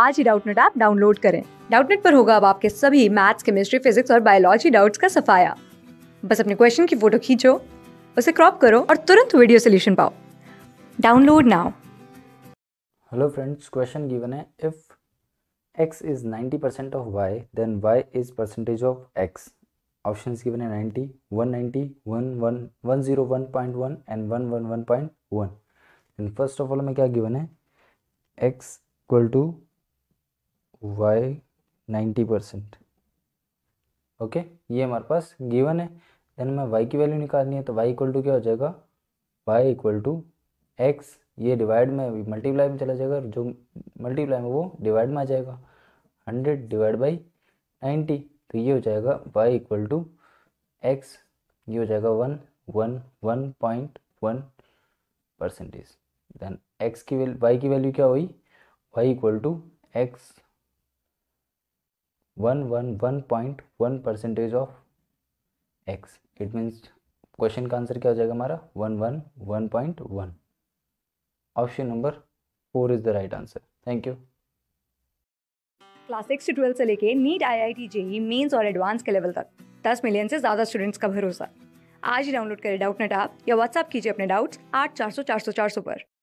आज ही Doubtnut app download करें डाउटनेट पर होगा अब आपके सभी मैथ्स केमिस्ट्री फिजिक्स और बायोलॉजी डाउट्स का सफाया बस अपने क्वेश्चन की फोटो खींचो उसे क्रॉप करो और तुरंत वीडियो सोल्यूशन पाओ download now hello friends question given है if X is 90% percent of Y then Y is percentage of X option given है 90 190 101 101.1 and 111.1 then first of all में क्या गिवन है X equal to Y ninety percent okay ये हमारे पास given है then हमें वाई की वैल्यू निकालनी है तो वाई इक्वल टू क्या हो जाएगा वाई इक्वल टू एक्स ये डिवाइड में मल्टीप्लाई में चला जाएगा जो मल्टीप्लाई में वो डिवाइड में आ जाएगा हंड्रेड डिवाइड बाई नाइन्टी तो ये हो जाएगा वाई इक्वल टू एक्स ये हो जाएगा one one one point one percentage then X की वैल्यू वाई की वैल्यू क्या हुई Y equal to X one one one point one percentage of X it means question का आंसर क्या हो जाएगा हमारा one one one point one option number four is the right answer thank you class six to twelfth से लेके NEET I I T JEE mains और advance के level तक दस मिलियन से ज़्यादा स्टूडेंट्स का भरोसा आज ही डाउनलोड करें डाउट नेट ऐप या व्हाट्सअप कीजिए अपने डाउट्स आठ चार सौ चार सौ चार सौ पर